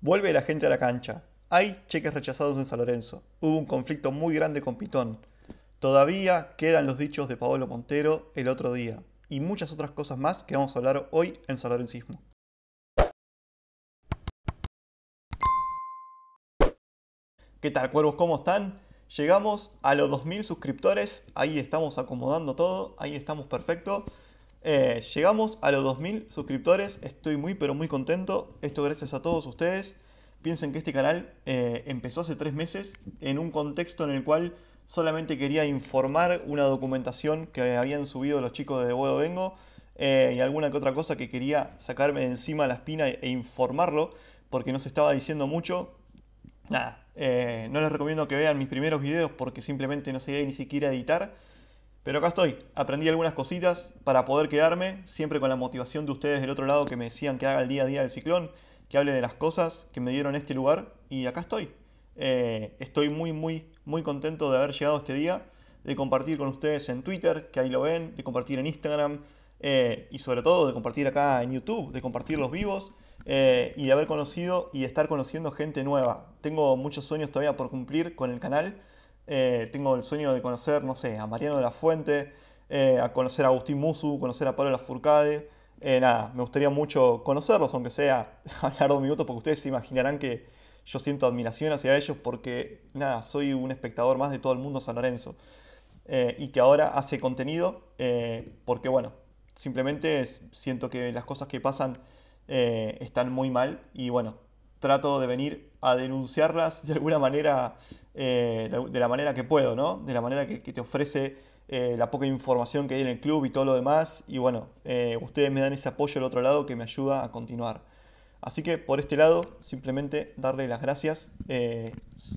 Vuelve la gente a la cancha. Hay cheques rechazados en San Lorenzo. Hubo un conflicto muy grande con Pitón. Todavía quedan los dichos de Paolo Montero el otro día. Y muchas otras cosas más que vamos a hablar hoy en San Lorencismo. ¿Qué tal, cuervos? ¿Cómo están? Llegamos a los 2000 suscriptores. Ahí estamos acomodando todo. Ahí estamos perfecto. Eh, llegamos a los 2.000 suscriptores, estoy muy pero muy contento, esto gracias a todos ustedes. Piensen que este canal eh, empezó hace tres meses en un contexto en el cual solamente quería informar una documentación que habían subido los chicos de Bodo Vengo eh, y alguna que otra cosa que quería sacarme de encima la espina e, e informarlo porque no se estaba diciendo mucho. Nada, no les recomiendo que vean mis primeros videos porque simplemente no sabía ni siquiera editar. Pero acá estoy, aprendí algunas cositas para poder quedarme, siempre con la motivación de ustedes del otro lado que me decían que haga el día a día del ciclón, que hable de las cosas que me dieron este lugar y acá estoy. Eh, estoy muy, muy, muy contento de haber llegado a este día, de compartir con ustedes en Twitter, que ahí lo ven, de compartir en Instagram eh, y sobre todo de compartir acá en YouTube, de compartir los vivos eh, y de haber conocido y estar conociendo gente nueva. Tengo muchos sueños todavía por cumplir con el canal. Eh, tengo el sueño de conocer, no sé, a Mariano de la Fuente, eh, a conocer a Agustín Musu, conocer a Pablo la Furcade. Eh, nada, me gustaría mucho conocerlos, aunque sea hablar dos minutos, porque ustedes se imaginarán que yo siento admiración hacia ellos porque, nada, soy un espectador más de todo el mundo San Lorenzo. y que ahora hace contenido, porque bueno, simplemente siento que las cosas que pasan están muy mal y bueno, trato de venir a denunciarlas de alguna manera eh, de la manera que puedo, ¿no? De la manera que, te ofrece eh, la poca información que hay en el club y todo lo demás. Y bueno, eh, ustedes me dan ese apoyo al otro lado que me ayuda a continuar. Así que por este lado, simplemente darle las gracias.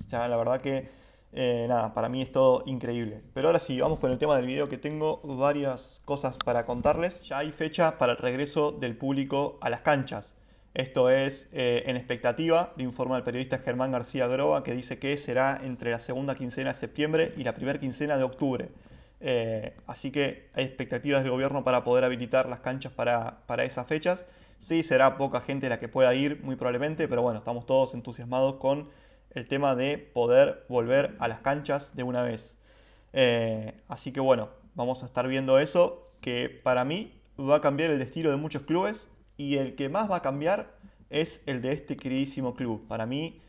ya la verdad que, nada, para mí es todo increíble. Pero ahora sí, vamos con el tema del video que tengo varias cosas para contarles. Ya hay fecha para el regreso del público a las canchas. Esto es eh, en expectativa, le informa el periodista Germán García Groa, que dice que será entre la segunda quincena de septiembre y la primera quincena de octubre. Eh, así que hay expectativas del gobierno para poder habilitar las canchas para, esas fechas. Sí, será poca gente la que pueda ir, muy probablemente, pero bueno, estamos todos entusiasmados con el tema de poder volver a las canchas de una vez. Eh, así que bueno, vamos a estar viendo eso, que para mí va a cambiar el destino de muchos clubes y el que más va a cambiar es el de este queridísimo club. Para mí,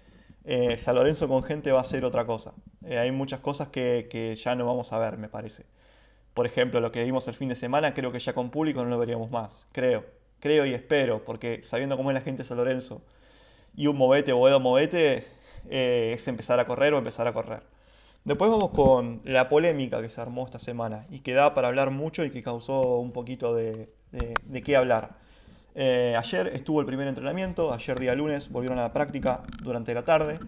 eh, San Lorenzo con gente va a ser otra cosa. Eh, hay muchas cosas que, ya no vamos a ver, me parece. Por ejemplo, lo que vimos el fin de semana, creo que ya con público no lo veríamos más. Creo. Creo y espero, porque sabiendo cómo es la gente de San Lorenzo y un movete, o movete, eh, es empezar a correr o empezar a correr. Después vamos con la polémica que se armó esta semana y que da para hablar mucho y que causó un poquito de, de qué hablar. Eh, ayer estuvo el primer entrenamiento, ayer día lunes volvieron a la práctica durante la tarde.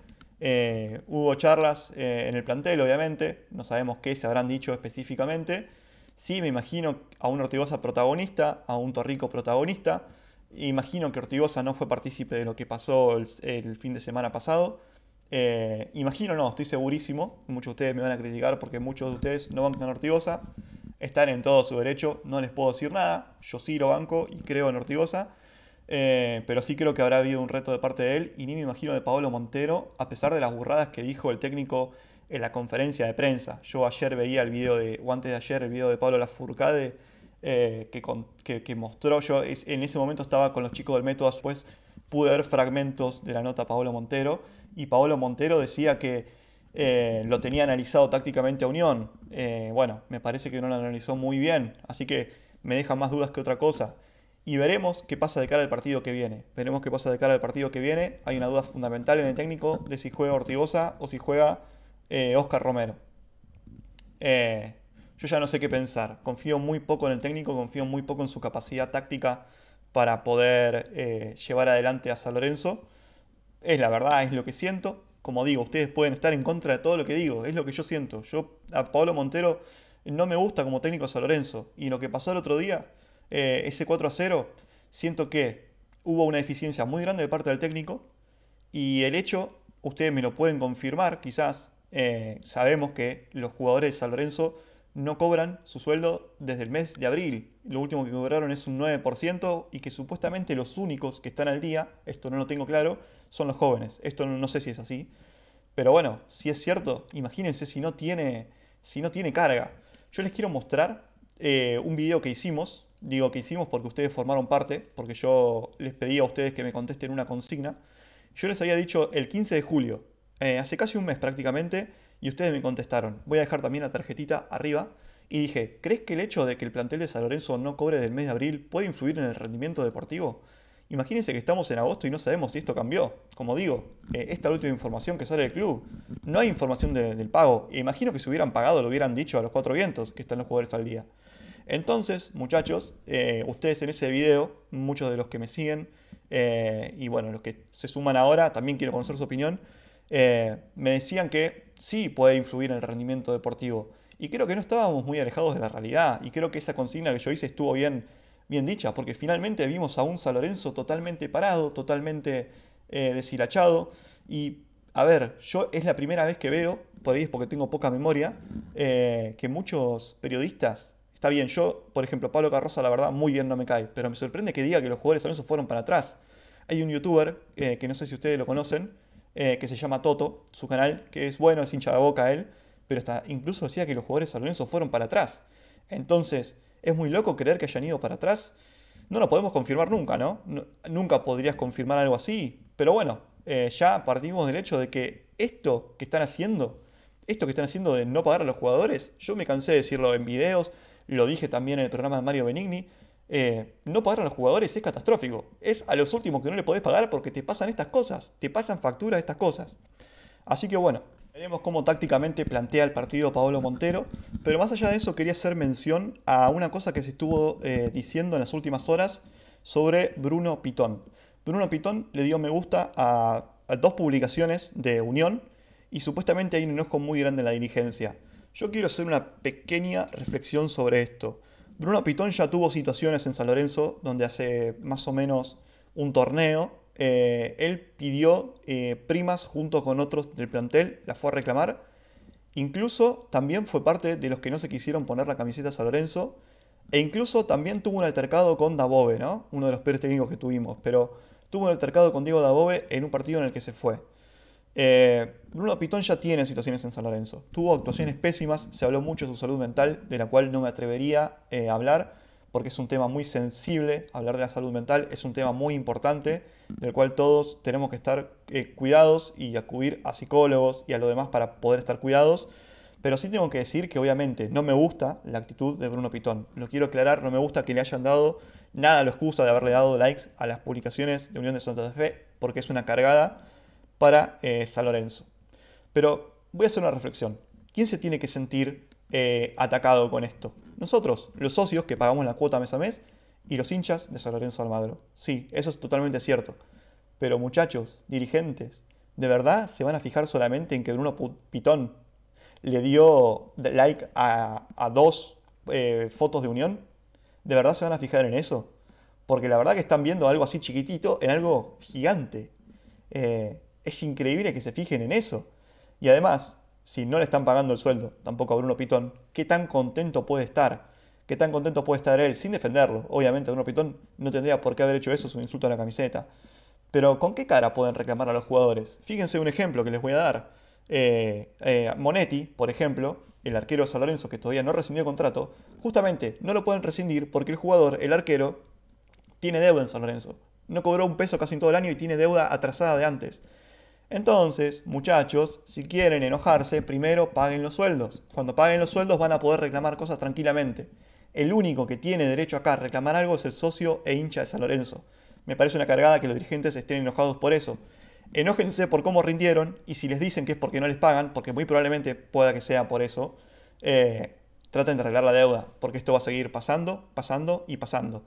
Eh, hubo charlas eh, en el plantel, obviamente, no sabemos qué se habrán dicho específicamente. Sí, me imagino a un Ortigosa protagonista, a un Torrico protagonista. Imagino que Ortigosa no fue partícipe de lo que pasó el, fin de semana pasado. imagino no, estoy segurísimo. Muchos de ustedes me van a criticar porque muchos de ustedes no van con Ortigosa están en todo su derecho, no les puedo decir nada, yo sí lo banco y creo en Ortigosa, eh, pero sí creo que habrá habido un reto de parte de él y ni me imagino de Paolo Montero, a pesar de las burradas que dijo el técnico en la conferencia de prensa. Yo ayer veía el video de, o antes de ayer, el video de Pablo lafurcade eh, que, mostró, yo en ese momento estaba con los chicos del método, después pude ver fragmentos de la nota Paolo Montero y Paolo Montero decía que eh, lo tenía analizado tácticamente a Unión. Eh, bueno, me parece que no lo analizó muy bien, así que me deja más dudas que otra cosa. Y veremos qué pasa de cara al partido que viene. Veremos qué pasa de cara al partido que viene. Hay una duda fundamental en el técnico de si juega Ortigosa o si juega Oscar eh, Romero. yo ya no sé qué pensar. Confío muy poco en el técnico, confío muy poco en su capacidad táctica para poder llevar adelante a San Lorenzo. Es la verdad, es lo que siento como digo, ustedes pueden estar en contra de todo lo que digo, es lo que yo siento. Yo a Pablo Montero no me gusta como técnico San Lorenzo. Y lo que pasó el otro día, eh, ese 4 a 0, siento que hubo una deficiencia muy grande de parte del técnico. Y el hecho, ustedes me lo pueden confirmar, quizás. Eh, sabemos que los jugadores de San Lorenzo no cobran su sueldo desde el mes de abril. Lo último que cobraron es un 9% y que supuestamente los únicos que están al día, esto no lo tengo claro, son los jóvenes. Esto no, sé si es así. Pero bueno, si es cierto, imagínense si no tiene, si no tiene carga. Yo les quiero mostrar eh, un video que hicimos. Digo que hicimos porque ustedes formaron parte, porque yo les pedí a ustedes que me contesten una consigna. Yo les había dicho el 15 de julio, eh, hace casi un mes prácticamente, y ustedes me contestaron. Voy a dejar también la tarjetita arriba. Y dije, ¿crees que el hecho de que el plantel de San Lorenzo no cobre del mes de abril puede influir en el rendimiento deportivo? Imagínense que estamos en agosto y no sabemos si esto cambió. Como digo, eh, esta es la última información que sale del club. No hay información del pago. E imagino que si hubieran pagado lo hubieran dicho a los cuatro vientos que están los jugadores al día. Entonces, muchachos, eh, ustedes en ese video, muchos de los que me siguen eh, y bueno, los que se suman ahora, también quiero conocer su opinión, me decían que sí puede influir en el rendimiento deportivo. Y creo que no estábamos muy alejados de la realidad. Y creo que esa consigna que yo hice estuvo bien, bien dicha, porque finalmente vimos a un San Lorenzo totalmente parado, totalmente eh, deshilachado. Y a ver, yo es la primera vez que veo, por ahí es porque tengo poca memoria, eh, que muchos periodistas. Está bien, yo, por ejemplo, Pablo Carroza, la verdad, muy bien no me cae, pero me sorprende que diga que los jugadores de San fueron para atrás. Hay un youtuber, eh, que no sé si ustedes lo conocen, eh, que se llama Toto, su canal, que es bueno, es hincha de boca él, pero hasta incluso decía que los jugadores de fueron para atrás. Entonces, es muy loco creer que hayan ido para atrás. No lo podemos confirmar nunca, ¿no? nunca podrías confirmar algo así, pero bueno, eh, ya partimos del hecho de que esto que están haciendo, esto que están haciendo de no pagar a los jugadores, yo me cansé de decirlo en videos, lo dije también en el programa de Mario Benigni, eh, no pagar a los jugadores es catastrófico. Es a los últimos que no le podés pagar porque te pasan estas cosas, te pasan facturas estas cosas. Así que bueno, veremos cómo tácticamente plantea el partido Pablo Montero, pero más allá de eso quería hacer mención a una cosa que se estuvo eh, diciendo en las últimas horas sobre Bruno Pitón. Bruno Pitón le dio me gusta a dos publicaciones de Unión y supuestamente hay un enojo muy grande en la dirigencia. Yo quiero hacer una pequeña reflexión sobre esto. Bruno Pitón ya tuvo situaciones en San Lorenzo, donde hace más o menos un torneo, eh, él pidió eh, primas junto con otros del plantel, las fue a reclamar. Incluso también fue parte de los que no se quisieron poner la camiseta a San Lorenzo. E incluso también tuvo un altercado con Dabove, ¿no? Uno de los peores técnicos que tuvimos. Pero tuvo un altercado con Diego Dabove en un partido en el que se fue. Eh, Bruno Pitón ya tiene situaciones en San Lorenzo. Tuvo actuaciones pésimas, se habló mucho de su salud mental, de la cual no me atrevería eh, a hablar, porque es un tema muy sensible. Hablar de la salud mental es un tema muy importante, del cual todos tenemos que estar eh, cuidados y acudir a psicólogos y a lo demás para poder estar cuidados. Pero sí tengo que decir que obviamente no me gusta la actitud de Bruno Pitón. Lo quiero aclarar, no me gusta que le hayan dado nada lo excusa de haberle dado likes a las publicaciones de Unión de Santa Fe, porque es una cargada para eh, San Lorenzo. Pero voy a hacer una reflexión. ¿Quién se tiene que sentir eh, atacado con esto? Nosotros, los socios que pagamos la cuota mes a mes y los hinchas de San Lorenzo Almagro. Sí, eso es totalmente cierto. Pero muchachos, dirigentes, ¿de verdad se van a fijar solamente en que Bruno Pitón le dio like a, dos eh, fotos de unión? ¿De verdad se van a fijar en eso? Porque la verdad que están viendo algo así chiquitito en algo gigante es increíble que se fijen en eso. Y además, si no le están pagando el sueldo, tampoco a Bruno Pitón, ¿qué tan contento puede estar? ¿Qué tan contento puede estar él sin defenderlo? Obviamente, Bruno Pitón no tendría por qué haber hecho eso, es un insulto a la camiseta. Pero ¿con qué cara pueden reclamar a los jugadores? Fíjense un ejemplo que les voy a dar. Eh, eh, Monetti, por ejemplo, el arquero de San Lorenzo que todavía no rescindió contrato, justamente no lo pueden rescindir porque el jugador, el arquero, tiene deuda en San Lorenzo. No cobró un peso casi en todo el año y tiene deuda atrasada de antes. Entonces, muchachos, si quieren enojarse, primero paguen los sueldos. Cuando paguen los sueldos van a poder reclamar cosas tranquilamente. El único que tiene derecho acá a reclamar algo es el socio e hincha de San Lorenzo. Me parece una cargada que los dirigentes estén enojados por eso. Enójense por cómo rindieron y si les dicen que es porque no les pagan, porque muy probablemente pueda que sea por eso, eh, traten de arreglar la deuda, porque esto va a seguir pasando, pasando y pasando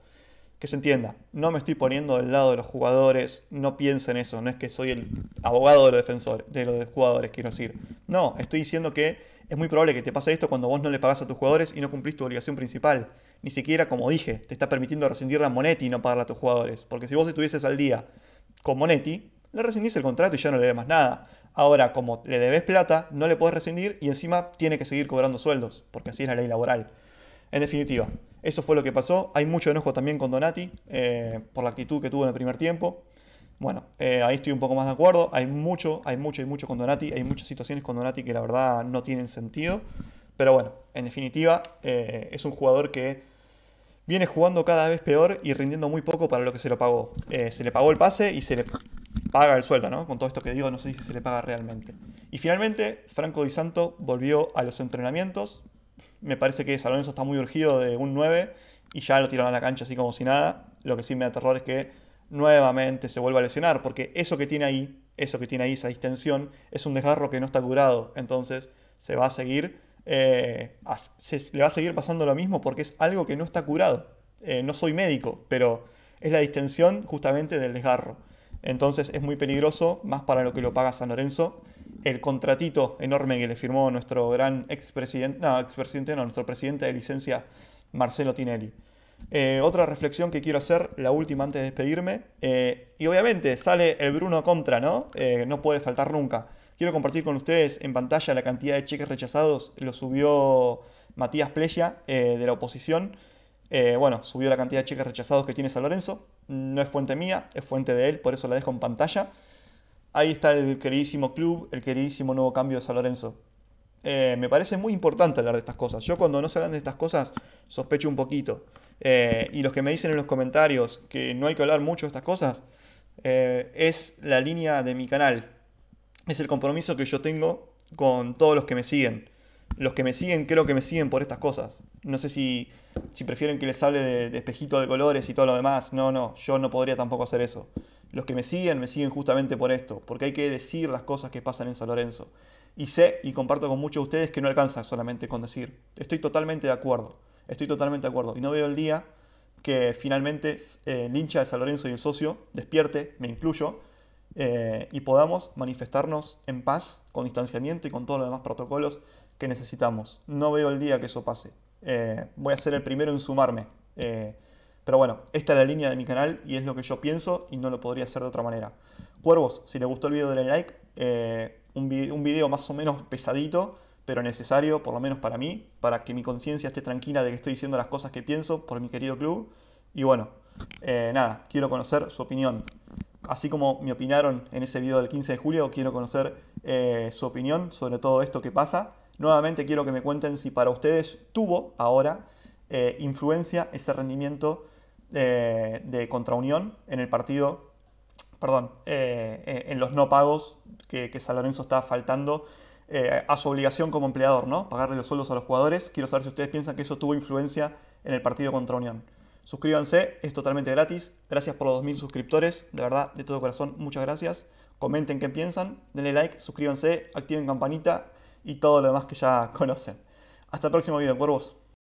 que se entienda, no me estoy poniendo del lado de los jugadores, no piensen eso, no es que soy el abogado de los defensores, de los jugadores, quiero decir. No, estoy diciendo que es muy probable que te pase esto cuando vos no le pagás a tus jugadores y no cumplís tu obligación principal. Ni siquiera, como dije, te está permitiendo rescindir la Monetti y no pagarla a tus jugadores. Porque si vos estuvieses al día con Monetti, le rescindís el contrato y ya no le debes más nada. Ahora, como le debes plata, no le podés rescindir y encima tiene que seguir cobrando sueldos, porque así es la ley laboral. En definitiva, eso fue lo que pasó. Hay mucho enojo también con Donati eh, por la actitud que tuvo en el primer tiempo. Bueno, eh, ahí estoy un poco más de acuerdo. Hay mucho, hay mucho, hay mucho con Donati. Hay muchas situaciones con Donati que la verdad no tienen sentido. Pero bueno, en definitiva, eh, es un jugador que viene jugando cada vez peor y rindiendo muy poco para lo que se lo pagó. se le pagó el pase y se le paga el sueldo, ¿no? Con todo esto que digo, no sé si se le paga realmente. Y finalmente, Franco Di Santo volvió a los entrenamientos, me parece que San está muy urgido de un 9 y ya lo tiraron a la cancha así como si nada. Lo que sí me da terror es que nuevamente se vuelva a lesionar, porque eso que tiene ahí, eso que tiene ahí, esa distensión, es un desgarro que no está curado. Entonces se va a seguir, eh, le va a seguir pasando lo mismo porque es algo que no está curado. Eh, no soy médico, pero es la distensión justamente del desgarro. Entonces es muy peligroso, más para lo que lo paga San Lorenzo. El contratito enorme que le firmó nuestro gran expresidente, no, expresidente, no, nuestro presidente de licencia, Marcelo Tinelli. Eh, otra reflexión que quiero hacer, la última antes de despedirme. Eh, y obviamente sale el Bruno contra, ¿no? Eh, no puede faltar nunca. Quiero compartir con ustedes en pantalla la cantidad de cheques rechazados. Lo subió Matías Pleya de la oposición. bueno, subió la cantidad de cheques rechazados que tiene San Lorenzo. No es fuente mía, es fuente de él, por eso la dejo en pantalla. Ahí está el queridísimo club, el queridísimo nuevo cambio de San Lorenzo. Eh, me parece muy importante hablar de estas cosas. Yo cuando no se hablan de estas cosas sospecho un poquito. Eh, y los que me dicen en los comentarios que no hay que hablar mucho de estas cosas, eh, es la línea de mi canal. Es el compromiso que yo tengo con todos los que me siguen los que me siguen creo que me siguen por estas cosas. No sé si, si prefieren que les hable de, espejitos espejito de colores y todo lo demás. No, no, yo no podría tampoco hacer eso. Los que me siguen me siguen justamente por esto, porque hay que decir las cosas que pasan en San Lorenzo. Y sé y comparto con muchos de ustedes que no alcanza solamente con decir. Estoy totalmente de acuerdo. Estoy totalmente de acuerdo. Y no veo el día que finalmente eh, el hincha de San Lorenzo y el socio despierte, me incluyo, eh, y podamos manifestarnos en paz, con distanciamiento y con todos los demás protocolos que necesitamos. No veo el día que eso pase. Eh, voy a ser el primero en sumarme. Eh, pero bueno, esta es la línea de mi canal y es lo que yo pienso y no lo podría hacer de otra manera. Cuervos, si les gustó el video denle like. Eh, un, video más o menos pesadito, pero necesario, por lo menos para mí, para que mi conciencia esté tranquila de que estoy diciendo las cosas que pienso por mi querido club. Y bueno, nada, quiero conocer su opinión así como me opinaron en ese video del 15 de julio, quiero conocer su opinión sobre todo esto que pasa. Nuevamente quiero que me cuenten si para ustedes tuvo ahora eh, influencia ese rendimiento eh, de contra Unión en el partido, perdón, eh, en los no pagos que, que San Lorenzo está faltando a su obligación como empleador, ¿no? Pagarle los sueldos a los jugadores. Quiero saber si ustedes piensan que eso tuvo influencia en el partido contra Unión. Suscríbanse, es totalmente gratis. Gracias por los 2.000 suscriptores, de verdad, de todo corazón, muchas gracias. Comenten qué piensan, denle like, suscríbanse, activen campanita y todo lo demás que ya conocen. Hasta el próximo video, vos.